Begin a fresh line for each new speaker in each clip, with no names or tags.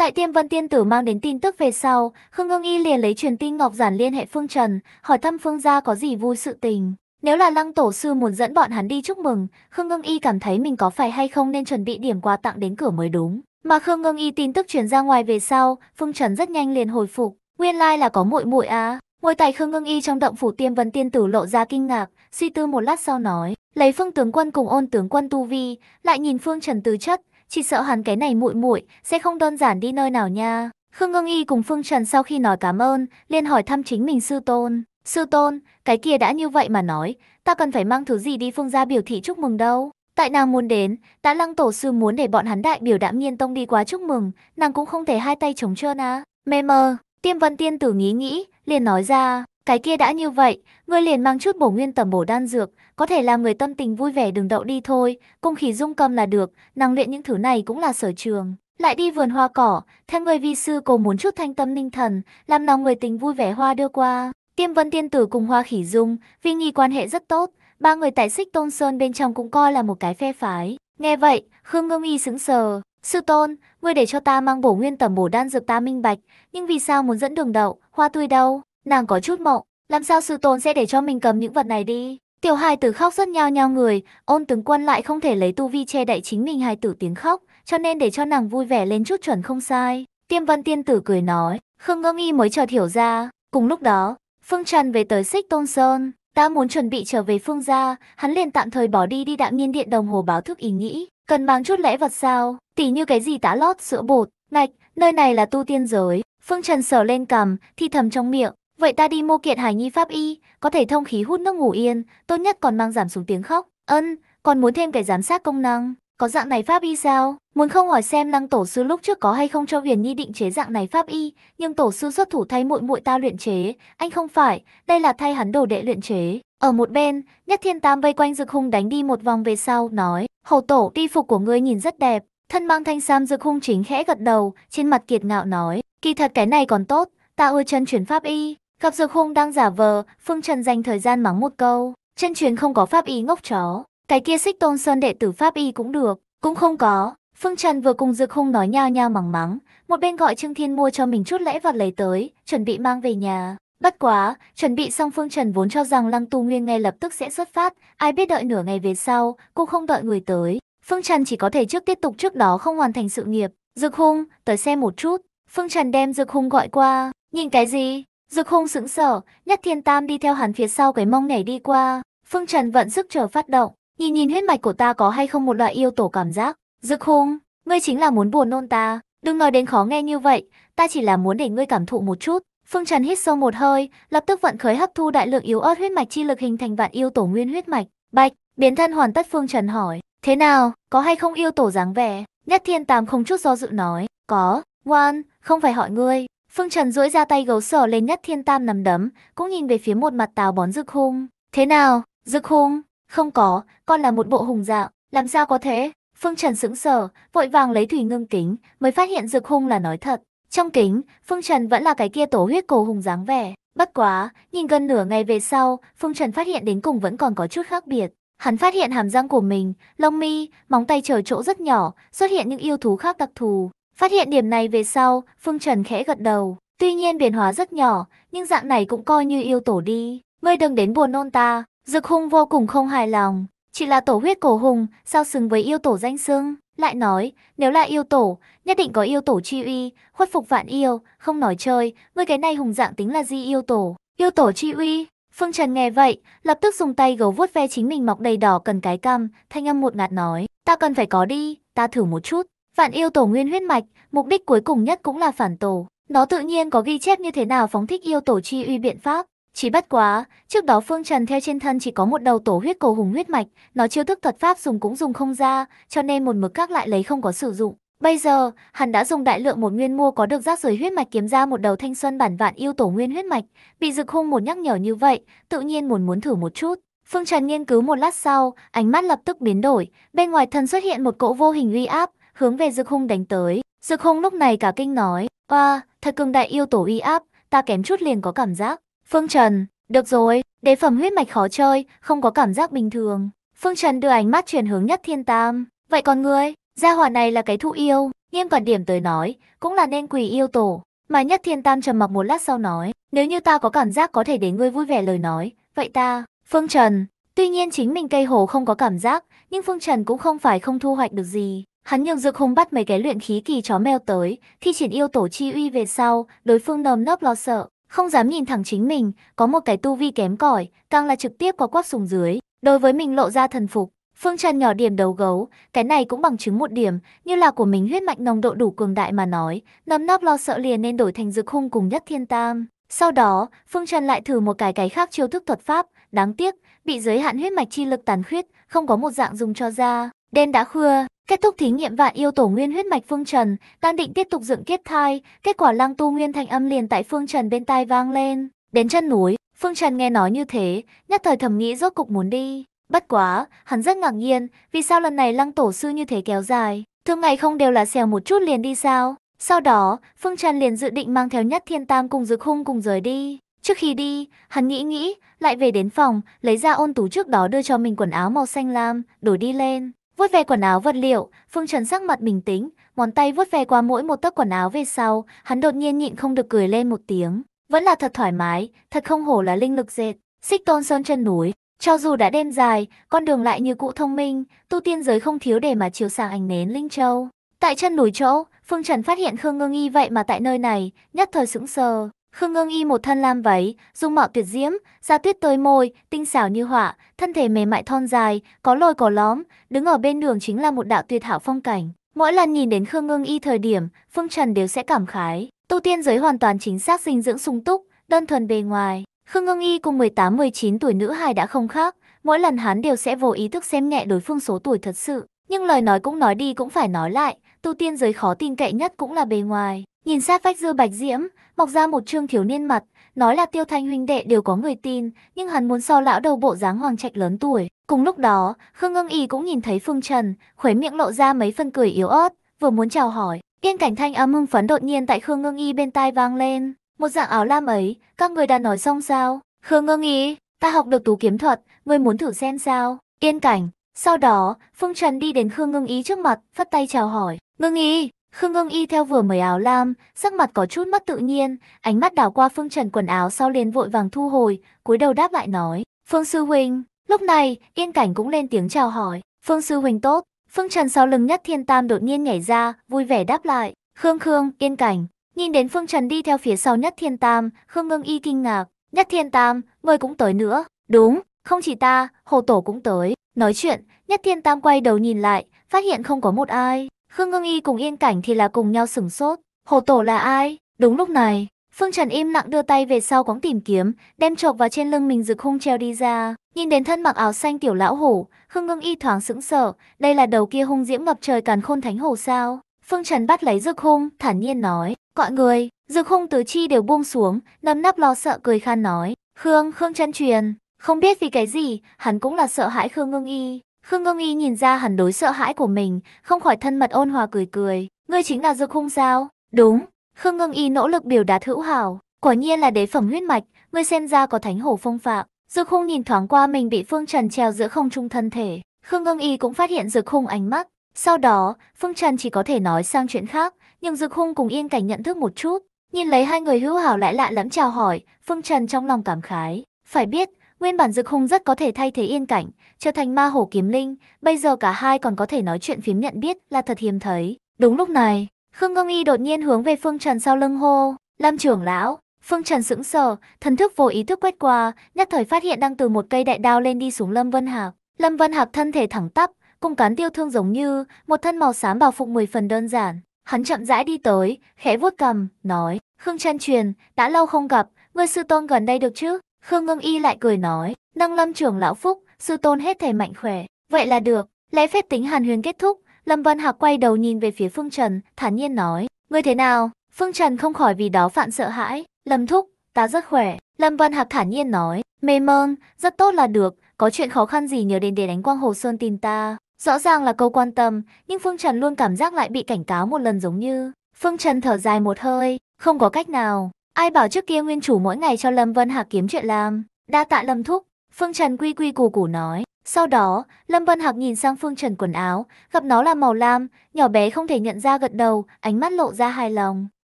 Tại Tiêm Vân Tiên Tử mang đến tin tức về sau, Khương Ngưng Y liền lấy truyền tin Ngọc Giản liên hệ Phương Trần, hỏi thăm Phương gia có gì vui sự tình. Nếu là Lăng Tổ Sư muốn dẫn bọn hắn đi chúc mừng, Khương Ngưng Y cảm thấy mình có phải hay không nên chuẩn bị điểm quà tặng đến cửa mới đúng. Mà Khương Ngưng Y tin tức truyền ra ngoài về sau, Phương Trần rất nhanh liền hồi phục, nguyên lai like là có muội muội à. Ngồi tại Khương Ngưng Y trong động phủ Tiêm Vân Tiên Tử lộ ra kinh ngạc, suy tư một lát sau nói, lấy Phương tướng quân cùng ôn tướng quân tu vi, lại nhìn Phương Trần tư chất, chị sợ hắn cái này muội muội sẽ không đơn giản đi nơi nào nha. Khương Ngưng Y cùng Phương Trần sau khi nói cảm ơn, liền hỏi thăm chính mình sư tôn. Sư tôn, cái kia đã như vậy mà nói, ta cần phải mang thứ gì đi Phương gia biểu thị chúc mừng đâu. Tại nàng muốn đến, đã lăng tổ sư muốn để bọn hắn đại biểu đạm nhiên tông đi quá chúc mừng, nàng cũng không thể hai tay chống trơn á. Mê mơ, tiêm vân tiên tử nghĩ nghĩ, liền nói ra, cái kia đã như vậy, ngươi liền mang chút bổ nguyên tẩm bổ đan dược, có thể làm người tâm tình vui vẻ đừng đậu đi thôi, cung khí dung cầm là được, năng luyện những thứ này cũng là sở trường. Lại đi vườn hoa cỏ, theo người vi sư cô muốn chút thanh tâm ninh thần, làm lòng người tình vui vẻ hoa đưa qua. Tiêm vân tiên tử cùng hoa khỉ dung, vì nghi quan hệ rất tốt, ba người tại xích tôn sơn bên trong cũng coi là một cái phe phái. Nghe vậy, Khương Ngưng Y sững sờ. Sư tôn, ngươi để cho ta mang bổ nguyên tẩm bổ đan dược ta minh bạch, nhưng vì sao muốn dẫn đường đậu, hoa tươi đâu? nàng có chút mộng, làm sao sư tôn sẽ để cho mình cầm những vật này đi. Tiểu hài tử khóc rất nhao nhao người, ôn tướng quân lại không thể lấy tu vi che đậy chính mình hài tử tiếng khóc, cho nên để cho nàng vui vẻ lên chút chuẩn không sai. Tiêm văn tiên tử cười nói, Khương ngưng y mới chợt hiểu ra. Cùng lúc đó, Phương Trần về tới xích tôn sơn, ta muốn chuẩn bị trở về phương gia, hắn liền tạm thời bỏ đi đi đạm nhiên điện đồng hồ báo thức ý nghĩ, cần mang chút lễ vật sao, tỉ như cái gì tã lót sữa bột, ngạch, nơi này là tu tiên giới. Phương Trần sở lên cầm, thi thầm trong miệng, Vậy ta đi mua kiện hài nhi pháp y, có thể thông khí hút nước ngủ yên, tốt nhất còn mang giảm xuống tiếng khóc. Ân, còn muốn thêm cái giám sát công năng. Có dạng này pháp y sao? Muốn không hỏi xem năng tổ sư lúc trước có hay không cho Huyền Nhi định chế dạng này pháp y, nhưng tổ sư xuất thủ thay muội muội ta luyện chế, anh không phải, đây là thay hắn đồ đệ luyện chế. Ở một bên, Nhất Thiên Tam vây quanh Dực Hung đánh đi một vòng về sau, nói, hầu tổ đi phục của ngươi nhìn rất đẹp, thân mang thanh sam Dực Hung chính khẽ gật đầu, trên mặt kiệt ngạo nói, kỳ thật cái này còn tốt, ta ưa chân chuyển pháp y, Gặp Dược Hung đang giả vờ, Phương Trần dành thời gian mắng một câu. Chân truyền không có pháp y ngốc chó. Cái kia xích tôn sơn đệ tử pháp y cũng được, cũng không có. Phương Trần vừa cùng Dược Hung nói nhao nhao mắng mắng, một bên gọi Trương Thiên mua cho mình chút lễ vật lấy tới, chuẩn bị mang về nhà. Bất quá, chuẩn bị xong Phương Trần vốn cho rằng Lăng Tu Nguyên ngay lập tức sẽ xuất phát, ai biết đợi nửa ngày về sau, cô không đợi người tới. Phương Trần chỉ có thể trước tiếp tục trước đó không hoàn thành sự nghiệp. Dược Hung, tới xem một chút. Phương Trần đem Dược Hung gọi qua. Nhìn cái gì? Dực hung sững sờ, nhất thiên tam đi theo hắn phía sau cái mông nhảy đi qua, phương trần vận sức chờ phát động, nhìn nhìn huyết mạch của ta có hay không một loại yêu tổ cảm giác. Dực hung, ngươi chính là muốn buồn nôn ta, đừng nói đến khó nghe như vậy, ta chỉ là muốn để ngươi cảm thụ một chút. Phương Trần hít sâu một hơi, lập tức vận khởi hấp thu đại lượng yếu ớt huyết mạch chi lực hình thành vạn yêu tổ nguyên huyết mạch. Bạch, biến thân hoàn tất Phương Trần hỏi, thế nào, có hay không yêu tổ dáng vẻ? Nhất Thiên Tam không chút do dự nói, có, ngoan, không phải hỏi ngươi, Phương Trần duỗi ra tay gấu sở lên nhất thiên tam nằm đấm, cũng nhìn về phía một mặt táo bón rực hung. Thế nào, rực hung? Không có, con là một bộ hùng dạo, làm sao có thế? Phương Trần sững sờ, vội vàng lấy thủy ngưng kính, mới phát hiện rực hung là nói thật. Trong kính, Phương Trần vẫn là cái kia tổ huyết cổ hùng dáng vẻ. Bất quá, nhìn gần nửa ngày về sau, Phương Trần phát hiện đến cùng vẫn còn có chút khác biệt. Hắn phát hiện hàm răng của mình, lông mi, móng tay trở chỗ rất nhỏ, xuất hiện những yêu thú khác đặc thù. Phát hiện điểm này về sau, Phương Trần khẽ gật đầu. Tuy nhiên biến hóa rất nhỏ, nhưng dạng này cũng coi như yêu tổ đi. Ngươi đừng đến buồn nôn ta, Dực hung vô cùng không hài lòng. Chỉ là tổ huyết cổ hùng, sao xứng với yêu tổ danh xưng. Lại nói, nếu là yêu tổ, nhất định có yêu tổ chi uy, khuất phục vạn yêu, không nói chơi, ngươi cái này hùng dạng tính là gì yêu tổ, yêu tổ chi uy. Phương Trần nghe vậy, lập tức dùng tay gấu vuốt ve chính mình mọc đầy đỏ cần cái cam, thanh âm một ngạt nói, ta cần phải có đi, ta thử một chút. Phản yêu tổ nguyên huyết mạch, mục đích cuối cùng nhất cũng là phản tổ. Nó tự nhiên có ghi chép như thế nào phóng thích yêu tổ chi uy biện pháp. Chỉ bất quá, trước đó Phương Trần theo trên thân chỉ có một đầu tổ huyết cổ hùng huyết mạch, nó chiêu thức thuật pháp dùng cũng dùng không ra, cho nên một mực các lại lấy không có sử dụng. Bây giờ, hắn đã dùng đại lượng một nguyên mua có được rác rời huyết mạch kiếm ra một đầu thanh xuân bản vạn yêu tổ nguyên huyết mạch, bị rực hung một nhắc nhở như vậy, tự nhiên muốn muốn thử một chút. Phương Trần nghiên cứu một lát sau, ánh mắt lập tức biến đổi, bên ngoài thân xuất hiện một cỗ vô hình uy áp, hướng về Dực Hung đánh tới. Dực Hung lúc này cả kinh nói, oa, thật cường đại yêu tổ uy áp, ta kém chút liền có cảm giác. Phương Trần, được rồi, đế phẩm huyết mạch khó chơi, không có cảm giác bình thường. Phương Trần đưa ánh mắt chuyển hướng nhất thiên tam. Vậy còn ngươi, gia hỏa này là cái thụ yêu, nghiêm còn điểm tới nói, cũng là nên quỳ yêu tổ. Mà nhất thiên tam trầm mặc một lát sau nói, nếu như ta có cảm giác có thể để ngươi vui vẻ lời nói, vậy ta, Phương Trần, tuy nhiên chính mình cây hồ không có cảm giác, nhưng Phương Trần cũng không phải không thu hoạch được gì. Hắn nhường dược hùng bắt mấy cái luyện khí kỳ chó mèo tới, khi triển yêu tổ chi uy về sau, đối phương nơm nớp lo sợ, không dám nhìn thẳng chính mình, có một cái tu vi kém cỏi, càng là trực tiếp có quắc sùng dưới, đối với mình lộ ra thần phục. Phương Trần nhỏ điểm đầu gấu, cái này cũng bằng chứng một điểm, như là của mình huyết mạch nồng độ đủ cường đại mà nói, nấm nắp lo sợ liền nên đổi thành dược hung cùng nhất thiên tam. Sau đó, Phương Trần lại thử một cái cái khác chiêu thức thuật pháp, đáng tiếc, bị giới hạn huyết mạch chi lực tàn khuyết, không có một dạng dùng cho ra. Đêm đã khuya, kết thúc thí nghiệm vạn yêu tổ nguyên huyết mạch Phương Trần, đang định tiếp tục dựng kiếp thai, kết quả lăng tu nguyên thanh âm liền tại Phương Trần bên tai vang lên. Đến chân núi, Phương Trần nghe nói như thế, nhất thời thầm nghĩ rốt cục muốn đi. Bất quá, hắn rất ngạc nhiên, vì sao lần này lăng tổ sư như thế kéo dài, thường ngày không đều là xèo một chút liền đi sao. Sau đó, Phương Trần liền dự định mang theo nhất thiên tam cùng dược hung cùng rời đi. Trước khi đi, hắn nghĩ nghĩ, lại về đến phòng, lấy ra ôn tú trước đó đưa cho mình quần áo màu xanh lam, đổi đi lên. Vuốt ve quần áo vật liệu, Phương Trần sắc mặt bình tĩnh, ngón tay vuốt ve qua mỗi một tấc quần áo về sau, hắn đột nhiên nhịn không được cười lên một tiếng. Vẫn là thật thoải mái, thật không hổ là linh lực dệt, xích tôn sơn chân núi. Cho dù đã đêm dài, con đường lại như cũ thông minh, tu tiên giới không thiếu để mà chiếu sáng ánh nến linh châu. Tại chân núi chỗ, Phương Trần phát hiện Khương Ngưng Nghi vậy mà tại nơi này, nhất thời sững sờ. Khương Ngưng Y một thân lam váy, dung mạo tuyệt diễm, da tuyết tươi môi, tinh xảo như họa, thân thể mềm mại thon dài, có lồi có lõm, đứng ở bên đường chính là một đạo tuyệt hảo phong cảnh. Mỗi lần nhìn đến Khương Ngưng Y thời điểm, Phương Trần đều sẽ cảm khái. Tu tiên giới hoàn toàn chính xác dinh dưỡng sung túc, đơn thuần bề ngoài. Khương Ngưng Y cùng 18-19 tuổi nữ hài đã không khác, mỗi lần hắn đều sẽ vô ý thức xem nhẹ đối phương số tuổi thật sự. Nhưng lời nói cũng nói đi cũng phải nói lại, tu tiên giới khó tin cậy nhất cũng là bề ngoài. Nhìn sát vách dư bạch diễm, mọc ra một trương thiếu niên mặt, nói là tiêu thanh huynh đệ đều có người tin, nhưng hắn muốn so lão đầu bộ dáng hoàng trạch lớn tuổi. Cùng lúc đó, Khương Ngưng Y cũng nhìn thấy Phương Trần, khuấy miệng lộ ra mấy phân cười yếu ớt, vừa muốn chào hỏi. Yên cảnh thanh âm hưng phấn đột nhiên tại Khương Ngưng Y bên tai vang lên. Một dạng áo lam ấy, các người đã nói xong sao? Khương Ngưng Y, ta học được tú kiếm thuật, ngươi muốn thử xem sao? Yên cảnh. Sau đó, Phương Trần đi đến Khương Ngưng Y trước mặt, phất tay chào hỏi. Ngưng Y, Khương Ngưng Y theo vừa mới áo lam, sắc mặt có chút mất tự nhiên, ánh mắt đảo qua Phương Trần quần áo sau liền vội vàng thu hồi, cúi đầu đáp lại nói, Phương Sư Huynh, lúc này, Yên Cảnh cũng lên tiếng chào hỏi, Phương Sư Huynh tốt, Phương Trần sau lưng nhất thiên tam đột nhiên nhảy ra, vui vẻ đáp lại, Khương Khương, Yên Cảnh, nhìn đến Phương Trần đi theo phía sau nhất thiên tam, Khương Ngưng Y kinh ngạc, nhất thiên tam, ngươi cũng tới nữa, đúng, không chỉ ta, hồ tổ cũng tới, nói chuyện, nhất thiên tam quay đầu nhìn lại, phát hiện không có một ai. Khương Ngưng Y cùng Yên Cảnh thì là cùng nhau sửng sốt. Hồ Tổ là ai? Đúng lúc này, Phương Trần im lặng đưa tay về sau quóng tìm kiếm, đem chộp vào trên lưng mình rực hung treo đi ra. Nhìn đến thân mặc áo xanh tiểu lão hổ, Khương Ngưng Y thoáng sững sờ, đây là đầu kia hung diễm ngập trời càn khôn thánh hổ sao? Phương Trần bắt lấy rực hung, thản nhiên nói, Cọi người, rực hung tứ chi đều buông xuống, nấm nắp lo sợ cười khan nói, "Khương, Khương chân truyền." Không biết vì cái gì, hắn cũng là sợ hãi Khương Ngưng Y. Khương Ngưng Y nhìn ra hẳn đối sợ hãi của mình, không khỏi thân mật ôn hòa cười cười. Ngươi chính là dược Khung sao? Đúng. Khương Ngưng Y nỗ lực biểu đạt hữu hảo. Quả nhiên là đế phẩm huyết mạch, ngươi xem ra có thánh hổ phong phạm. Dược Khung nhìn thoáng qua mình bị Phương Trần treo giữa không trung thân thể. Khương Ngưng Y cũng phát hiện dược Khung ánh mắt. Sau đó, Phương Trần chỉ có thể nói sang chuyện khác, nhưng dược Khung cùng yên cảnh nhận thức một chút. Nhìn lấy hai người hữu hảo lại lạ lẫm chào hỏi, Phương Trần trong lòng cảm khái. Phải biết, Nguyên bản Dực Hung rất có thể thay thế Yên Cảnh, trở thành ma hổ kiếm linh, bây giờ cả hai còn có thể nói chuyện phím nhận biết là thật hiếm thấy. Đúng lúc này, Khương Ngưng Y đột nhiên hướng về Phương Trần sau lưng hô, "Lâm trưởng lão." Phương Trần sững sờ, thần thức vô ý thức quét qua, nhất thời phát hiện đang từ một cây đại đao lên đi xuống Lâm Vân Hạc. Lâm Vân Hạc thân thể thẳng tắp, cùng cán tiêu thương giống như, một thân màu xám bảo phục mười phần đơn giản. Hắn chậm rãi đi tới, khẽ vuốt cầm, nói, Khương chân truyền, đã lâu không gặp, người sư tôn gần đây được chứ? Khương Ngâm Y lại cười nói, năng lâm trưởng lão phúc, sư tôn hết thể mạnh khỏe, vậy là được. Lễ phép tính hàn huyền kết thúc, Lâm Vân Hạc quay đầu nhìn về phía Phương Trần, thản nhiên nói, ngươi thế nào? Phương Trần không khỏi vì đó phạn sợ hãi, Lâm Thúc, ta rất khỏe. Lâm Vân Hạc thản nhiên nói, mê mơn, rất tốt là được, có chuyện khó khăn gì nhớ đến để đánh quang hồ sơn tin ta. Rõ ràng là câu quan tâm, nhưng Phương Trần luôn cảm giác lại bị cảnh cáo một lần giống như. Phương Trần thở dài một hơi, không có cách nào, Ai bảo trước kia nguyên chủ mỗi ngày cho Lâm Vân Hạc kiếm chuyện làm, đa tạ Lâm Thúc, Phương Trần quy quy củ củ nói. Sau đó, Lâm Vân Hạc nhìn sang Phương Trần quần áo, gặp nó là màu lam, nhỏ bé không thể nhận ra gật đầu, ánh mắt lộ ra hài lòng.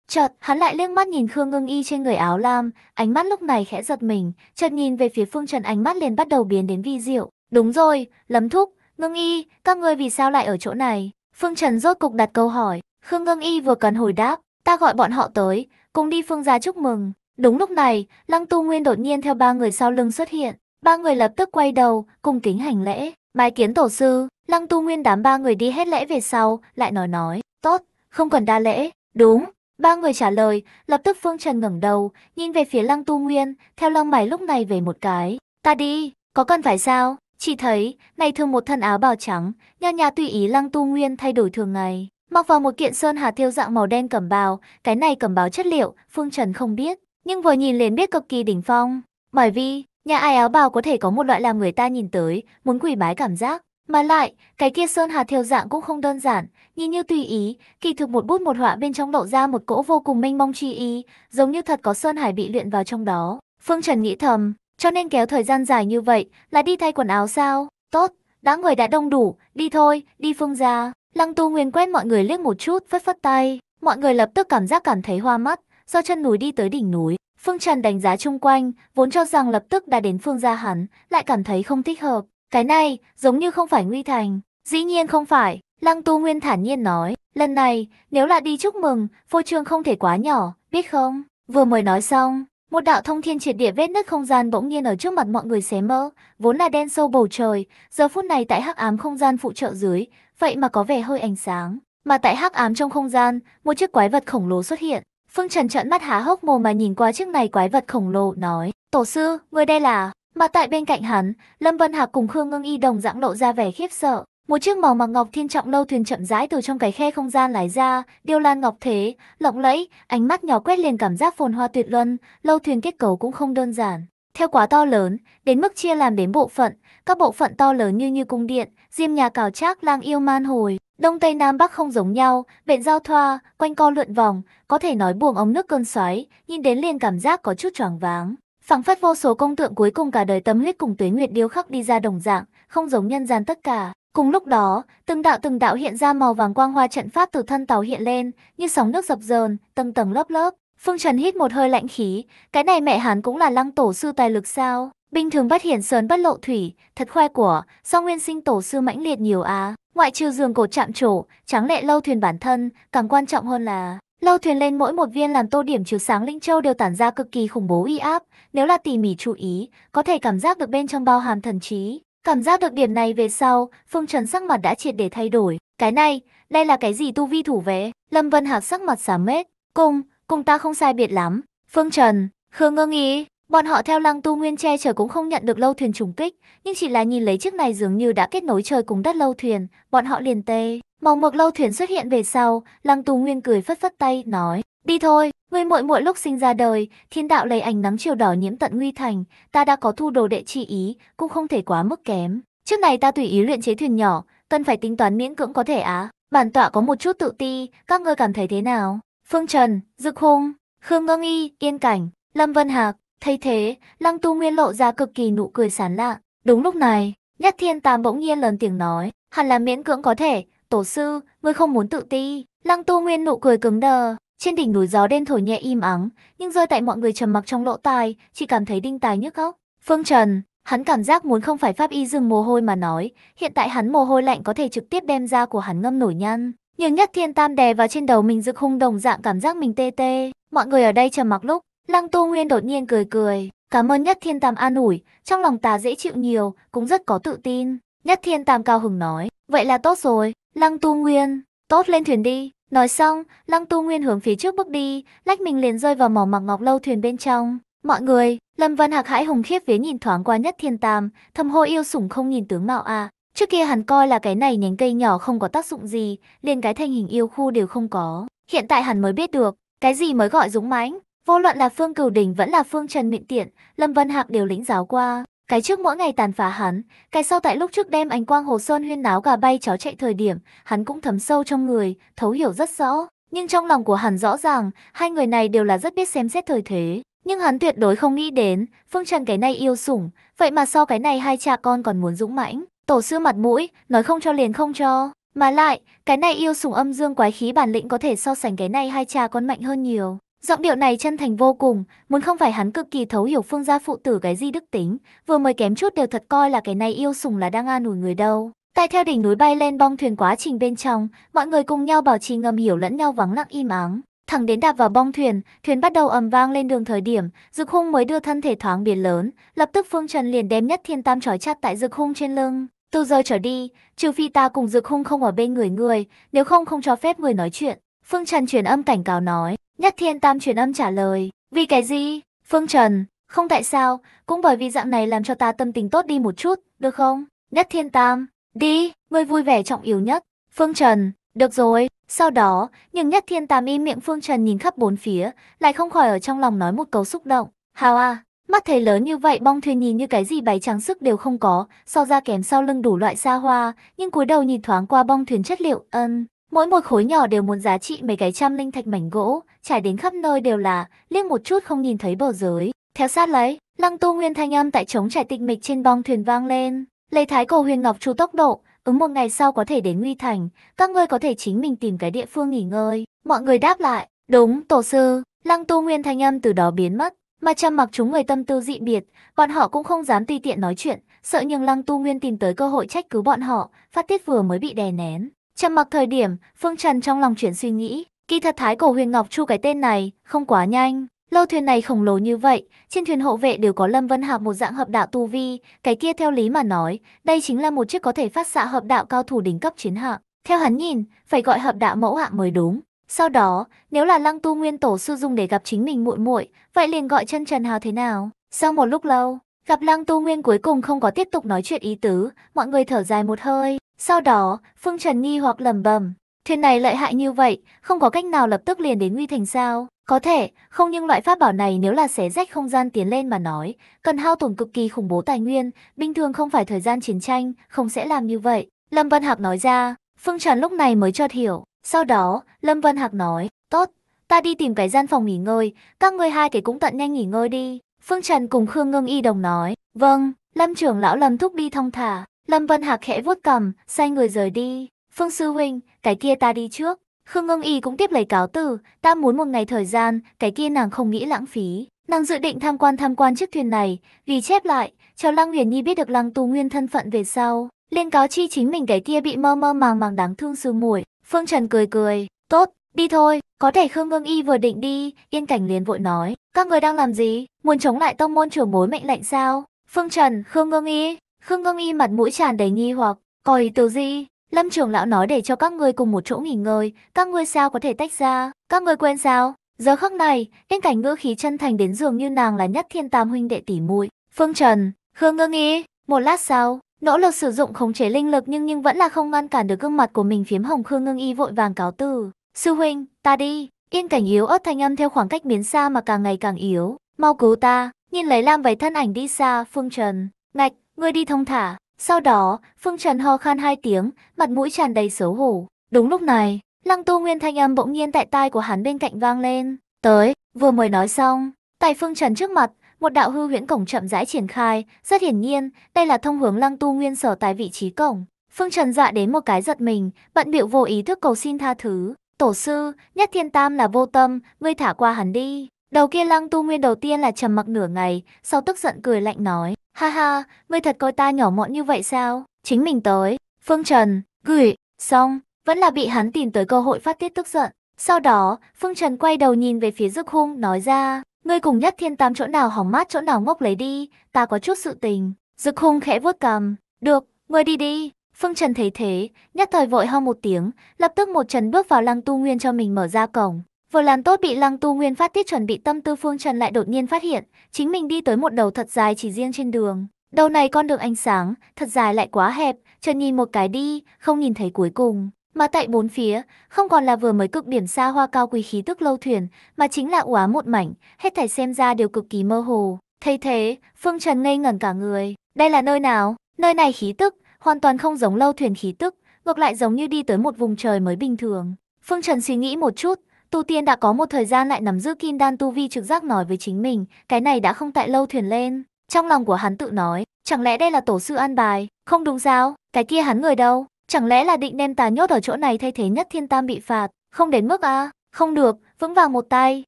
Chợt, hắn lại liếc mắt nhìn Khương Ngưng Y trên người áo lam, ánh mắt lúc này khẽ giật mình, chợt nhìn về phía Phương Trần ánh mắt liền bắt đầu biến đến vi diệu. Đúng rồi, Lâm Thúc, Ngưng Y, các ngươi vì sao lại ở chỗ này? Phương Trần rốt cục đặt câu hỏi, Khương Ngưng Y vừa cần hồi đáp, ta gọi bọn họ tới, cùng đi Phương gia chúc mừng. Đúng lúc này, Lăng Tu Nguyên đột nhiên theo ba người sau lưng xuất hiện, ba người lập tức quay đầu, cùng kính hành lễ, bài kiến tổ sư, Lăng Tu Nguyên đám ba người đi hết lễ về sau, lại nói nói, tốt, không cần đa lễ, đúng, ba người trả lời, lập tức Phương Trần ngẩng đầu, nhìn về phía Lăng Tu Nguyên, theo lăng mày lúc này về một cái, ta đi, có cần phải sao? Chỉ thấy, này thường một thân áo bào trắng, nho nhà tùy ý Lăng Tu Nguyên thay đổi thường ngày, Mặc vào một kiện sơn hà thêu dạng màu đen cẩm bào, cái này cẩm bào chất liệu, Phương Trần không biết, nhưng vừa nhìn liền biết cực kỳ đỉnh phong. Bởi vì, nhà ai áo bào có thể có một loại làm người ta nhìn tới, muốn quỷ bái cảm giác. Mà lại, cái kia sơn hà thêu dạng cũng không đơn giản, nhìn như tùy ý, kỳ thực một bút một họa bên trong lộ ra một cỗ vô cùng mênh mông chi ý, giống như thật có sơn hải bị luyện vào trong đó. Phương Trần nghĩ thầm, cho nên kéo thời gian dài như vậy, là đi thay quần áo sao? Tốt, đã người đã đông đủ, đi thôi, đi Phương gia. Lăng Tu Nguyên quét mọi người liếc một chút, phất phất tay. Mọi người lập tức cảm giác cảm thấy hoa mắt, do chân núi đi tới đỉnh núi. Phương Trần đánh giá chung quanh, vốn cho rằng lập tức đã đến phương gia hắn, lại cảm thấy không thích hợp. Cái này, giống như không phải nguy thành. Dĩ nhiên không phải, Lăng Tu Nguyên thản nhiên nói. Lần này, nếu là đi chúc mừng, phô trương không thể quá nhỏ, biết không? Vừa mới nói xong, một đạo thông thiên triệt địa vết nứt không gian bỗng nhiên ở trước mặt mọi người xé mỡ, vốn là đen sâu bầu trời, giờ phút này tại hắc ám không gian phụ trợ dưới, vậy mà có vẻ hơi ánh sáng. Mà tại hắc ám trong không gian, một chiếc quái vật khổng lồ xuất hiện. Phương Trần trợn mắt há hốc mồm mà nhìn qua chiếc này quái vật khổng lồ, nói, tổ sư, người đây là... Mà tại bên cạnh hắn, Lâm Vân Hạc cùng Khương Ngưng Y đồng dạng lộ ra vẻ khiếp sợ. Một chiếc màu mặc ngọc thiên trọng lâu thuyền chậm rãi từ trong cái khe không gian lái ra, điêu lan ngọc thế, lộng lẫy, ánh mắt nhỏ quét liền cảm giác phồn hoa tuyệt luân, lâu thuyền kết cấu cũng không đơn giản, theo quá to lớn, đến mức chia làm đến bộ phận, các bộ phận to lớn như như cung điện, diêm nhà cào trác lang yêu man hồi, đông tây nam bắc không giống nhau, bệnh giao thoa, quanh co lượn vòng, có thể nói buồng ống nước cơn xoáy, nhìn đến liền cảm giác có chút choáng váng. Phẳng phất vô số công tượng cuối cùng cả đời tâm huyết cùng tuế nguyệt điêu khắc đi ra đồng dạng, không giống nhân gian tất cả. Cùng lúc đó, từng đạo từng đạo hiện ra màu vàng quang hoa trận pháp từ thân tàu hiện lên, như sóng nước dập dờn, tầng tầng lớp lớp, Phương Trần hít một hơi lạnh khí, cái này mẹ hắn cũng là lăng tổ sư tài lực sao? Bình thường bất hiển sớn bất lộ thủy, thật khoe của, do nguyên sinh tổ sư mãnh liệt nhiều á. Ngoại trừ giường cột chạm trổ, tráng lệ lâu thuyền bản thân, càng quan trọng hơn là lâu thuyền lên mỗi một viên làm tô điểm chiếu sáng linh châu đều tản ra cực kỳ khủng bố uy áp. Nếu là tỉ mỉ chú ý, có thể cảm giác được bên trong bao hàm thần trí. Cảm giác được điểm này về sau, Phương Trần sắc mặt đã triệt để thay đổi. Cái này, đây là cái gì tu vi thủ vệ? Lâm Vân Hạc sắc mặt xám mết. Cùng, cùng ta không sai biệt lắm. Phương Trần, Khương Ngưng Ý, bọn họ theo lăng tu nguyên che chở cũng không nhận được lâu thuyền trùng kích, nhưng chỉ là nhìn lấy chiếc này dường như đã kết nối trời cùng đất lâu thuyền, bọn họ liền tê. Màu mực lâu thuyền xuất hiện về sau, lăng tu nguyên cười phất phất tay, nói, đi thôi, người muội muội lúc sinh ra đời, thiên đạo lấy ảnh nắng chiều đỏ nhiễm tận nguy thành, ta đã có thu đồ đệ chi ý, cũng không thể quá mức kém. Trước này ta tùy ý luyện chế thuyền nhỏ, cần phải tính toán miễn cưỡng có thể á. Bản tọa có một chút tự ti, các ngươi cảm thấy thế nào? Phương Trần, Dực Hùng, Khương Ngân Y, Yên Cảnh, Lâm Vân Hạc, thấy thế, Lăng Tu Nguyên lộ ra cực kỳ nụ cười sán lạ. Đúng lúc này, Nhất Thiên Tam bỗng nhiên lớn tiếng nói, hẳn là miễn cưỡng có thể, tổ sư, ngươi không muốn tự ti. Lăng Tu Nguyên nụ cười cứng đờ, trên đỉnh núi gió đen thổi nhẹ im ắng, nhưng rơi tại mọi người trầm mặc trong lỗ tai, chỉ cảm thấy đinh tài nhức óc. Phương Trần, hắn cảm giác muốn không phải pháp y dừng mồ hôi mà nói, hiện tại hắn mồ hôi lạnh có thể trực tiếp đem ra của hắn ngâm nổi nhăn. Nhưng nhất thiên tam đè vào trên đầu mình rực hung đồng dạng cảm giác mình tê tê. Mọi người ở đây trầm mặc lúc, lăng tu nguyên đột nhiên cười cười. Cảm ơn nhất thiên tam an ủi, trong lòng ta dễ chịu nhiều, cũng rất có tự tin. Nhất thiên tam cao hứng nói, vậy là tốt rồi, lăng tu nguyên, tốt lên thuyền đi. Nói xong, lăng tu nguyên hướng phía trước bước đi, lách mình liền rơi vào mỏ mặc ngọc lâu thuyền bên trong. Mọi người, Lâm Văn Hạc hãi hùng khiếp vía nhìn thoáng qua nhất thiên tam, thầm hô yêu sủng không nhìn tướng mạo à, Trước kia hắn coi là cái này nhánh cây nhỏ không có tác dụng gì, liền cái thành hình yêu khu đều không có. Hiện tại hắn mới biết được, cái gì mới gọi dũng mãnh. Vô luận là Phương Cửu Đình vẫn là Phương Trần Miện Tiện, Lâm Vân Hạc đều lĩnh giáo qua. Cái trước mỗi ngày tàn phá hắn, cái sau tại lúc trước đem ánh quang hồ sơn huyên náo gà bay chó chạy thời điểm, hắn cũng thấm sâu trong người, thấu hiểu rất rõ. Nhưng trong lòng của hắn rõ ràng, hai người này đều là rất biết xem xét thời thế. Nhưng hắn tuyệt đối không nghĩ đến, Phương Trần cái này yêu sủng, vậy mà so cái này hai cha con còn muốn dũng mãnh. Tổ sư mặt mũi, nói không cho liền không cho. Mà lại, cái này yêu sủng âm dương quái khí bản lĩnh có thể so sánh cái này hai cha con mạnh hơn nhiều. Giọng điệu này chân thành vô cùng, muốn không phải hắn cực kỳ thấu hiểu phương gia phụ tử cái gì đức tính, vừa mới kém chút đều thật coi là cái này yêu sủng là đang an ủi người đâu. Tại theo đỉnh núi bay lên bong thuyền quá trình bên trong, mọi người cùng nhau bảo trì ngầm hiểu lẫn nhau vắng lặng im ắng. Thẳng đến đạp vào bong thuyền, thuyền bắt đầu ầm vang lên đường thời điểm, Dực Hung mới đưa thân thể thoáng biến lớn, lập tức Phương Trần liền đem nhất thiên tam trói chặt tại Dực Hung trên lưng. Từ giờ trở đi, trừ phi ta cùng dược hung không ở bên người người, nếu không không cho phép người nói chuyện. Phương Trần truyền âm cảnh cáo nói, Nhất Thiên Tam truyền âm trả lời, vì cái gì? Phương Trần, không tại sao, cũng bởi vì dạng này làm cho ta tâm tình tốt đi một chút, được không? Nhất Thiên Tam, đi, Người vui vẻ trọng yếu nhất. Phương Trần, được rồi. Sau đó, nhưng Nhất Thiên Tam im miệng Phương Trần nhìn khắp bốn phía, lại không khỏi ở trong lòng nói một câu xúc động. Hào à, Mắt thấy lớn như vậy bong thuyền nhìn như cái gì váy trắng sức đều không có, so ra kém sau lưng đủ loại xa hoa, nhưng cúi đầu nhìn thoáng qua bong thuyền chất liệu, ân. Mỗi một khối nhỏ đều muốn giá trị mấy cái trăm linh thạch mảnh gỗ, trải đến khắp nơi đều là, liếc một chút không nhìn thấy bờ giới. Theo sát lấy, lăng tu nguyên thanh âm tại trống trải tịch mịch trên bong thuyền vang lên. Lê Thái cầu huyền ngọc chu tốc độ, ứng một ngày sau có thể đến Nguy Thành, các ngươi có thể chính mình tìm cái địa phương nghỉ ngơi. Mọi người đáp lại, đúng, tổ sư, lăng tu nguyên thanh âm từ đó biến mất mà chăm mặc chúng người tâm tư dị biệt, bọn họ cũng không dám tùy tiện nói chuyện, sợ nhường Lăng Tu Nguyên tìm tới cơ hội trách cứ bọn họ, phát tiết vừa mới bị đè nén. Chăm mặc thời điểm, Phương Trần trong lòng chuyển suy nghĩ, kỳ thật thái cổ huyền ngọc chu cái tên này, không quá nhanh. Lâu thuyền này khổng lồ như vậy, trên thuyền hộ vệ đều có Lâm Vân Hạc một dạng hợp đạo tu vi, cái kia theo lý mà nói, đây chính là một chiếc có thể phát xạ hợp đạo cao thủ đỉnh cấp chiến hạng. Theo hắn nhìn, phải gọi hợp đạo mẫu hạng mới đúng. Sau đó, nếu là Lăng Tu Nguyên Tổ sư dùng để gặp chính mình muội muội, vậy liền gọi chân Trần Hào thế nào? Sau một lúc lâu, gặp Lăng Tu Nguyên cuối cùng không có tiếp tục nói chuyện ý tứ, mọi người thở dài một hơi. Sau đó, Phương Trần nghi hoặc lầm bầm, thuyền này lợi hại như vậy, không có cách nào lập tức liền đến nguy thành sao? Có thể, không nhưng loại pháp bảo này nếu là xé rách không gian tiến lên mà nói, cần hao tổn cực kỳ khủng bố tài nguyên, bình thường không phải thời gian chiến tranh, không sẽ làm như vậy. Lâm Văn Hạc nói ra, Phương Trần lúc này mới cho hiểu, sau đó, Lâm Vân Hạc nói, tốt, ta đi tìm cái gian phòng nghỉ ngơi, các ngươi hai kẻ cũng tận nhanh nghỉ ngơi đi. Phương Trần cùng Khương Ngưng Y đồng nói, vâng, Lâm trưởng lão Lâm thúc đi thông thả. Lâm Vân Hạc khẽ vuốt cầm, say người rời đi. Phương Sư Huynh, cái kia ta đi trước. Khương Ngưng Y cũng tiếp lấy cáo từ, ta muốn một ngày thời gian, cái kia nàng không nghĩ lãng phí. Nàng dự định tham quan tham quan chiếc thuyền này, ghi chép lại, cho Lăng Huyền Nhi biết được Lăng tu Nguyên thân phận về sau. Liên cáo chi chính mình cái kia bị mơ mơ màng màng đáng thương sư muội, Phương Trần cười cười, tốt, đi thôi, có thể Khương Ngưng Y vừa định đi, Yên Cảnh liền vội nói, các người đang làm gì, muốn chống lại tông môn trưởng bối mệnh lệnh sao? Phương Trần, Khương Ngưng Y, Khương Ngưng Y mặt mũi tràn đầy nghi hoặc, có ý tứ gì? Lâm trưởng lão nói để cho các người cùng một chỗ nghỉ ngơi, các người sao có thể tách ra, các người quên sao? Giờ khắc này, Yên Cảnh ngữ khí chân thành đến dường như nàng là nhất thiên tam huynh đệ tỷ muội. Phương Trần, Khương Ngưng Y, một lát sau, Nỗ lực sử dụng khống chế linh lực nhưng nhưng vẫn là không ngăn cản được gương mặt của mình phiếm hồng Khương Ngưng Y vội vàng cáo từ. Sư huynh, ta đi. Yên cảnh yếu ớt thanh âm theo khoảng cách biến xa mà càng ngày càng yếu. Mau cứu ta, nhìn lấy lam váy thân ảnh đi xa, Phương Trần. Ngạch, ngươi đi thông thả. Sau đó, Phương Trần ho khan hai tiếng, mặt mũi tràn đầy xấu hổ. Đúng lúc này, lăng tu nguyên thanh âm bỗng nhiên tại tai của hắn bên cạnh vang lên. Tới, vừa mới nói xong, tại Phương Trần trước mặt, một đạo hư huyễn cổng chậm rãi triển khai, rất hiển nhiên, đây là thông hướng Lăng Tu Nguyên sở tại vị trí cổng. Phương Trần dọa đến một cái giật mình, bận biểu vô ý thức cầu xin tha thứ. Tổ sư, nhất thiên tam là vô tâm, ngươi thả qua hắn đi. Đầu kia Lăng Tu Nguyên đầu tiên là trầm mặc nửa ngày, sau tức giận cười lạnh nói. Ha ha, ngươi thật coi ta nhỏ mọn như vậy sao? Chính mình tới. Phương Trần, gửi, xong, vẫn là bị hắn tìm tới cơ hội phát tiết tức giận. Sau đó, Phương Trần quay đầu nhìn về phía Dực Hung nói ra, Ngươi cùng nhất thiên tam chỗ nào hỏng mát chỗ nào ngốc lấy đi, ta có chút sự tình. Dực hung khẽ vuốt cầm. được, ngươi đi đi. Phương Trần thấy thế, nhất thời vội ho một tiếng, lập tức một trần bước vào lăng tu nguyên cho mình mở ra cổng. Vừa làm tốt bị lăng tu nguyên phát tiết chuẩn bị tâm tư Phương Trần lại đột nhiên phát hiện, chính mình đi tới một đầu thật dài chỉ riêng trên đường. Đầu này con đường ánh sáng, thật dài lại quá hẹp, chợt nhìn một cái đi, không nhìn thấy cuối cùng. Mà tại bốn phía, không còn là vừa mới cực điểm xa hoa cao quý khí tức lâu thuyền, mà chính là uá một mảnh, hết thảy xem ra đều cực kỳ mơ hồ. Thay thế, Phương Trần ngây ngẩn cả người. Đây là nơi nào? Nơi này khí tức, hoàn toàn không giống lâu thuyền khí tức, ngược lại giống như đi tới một vùng trời mới bình thường. Phương Trần suy nghĩ một chút, Tu Tiên đã có một thời gian lại nắm giữ kim đan tu vi trực giác nói với chính mình, cái này đã không tại lâu thuyền lên. Trong lòng của hắn tự nói, chẳng lẽ đây là tổ sư an bài, không đúng sao, cái kia hắn người đâu, Chẳng lẽ là định đem ta nhốt ở chỗ này thay thế nhất thiên tam bị phạt, không đến mức a à? Không được, vững vàng một tay,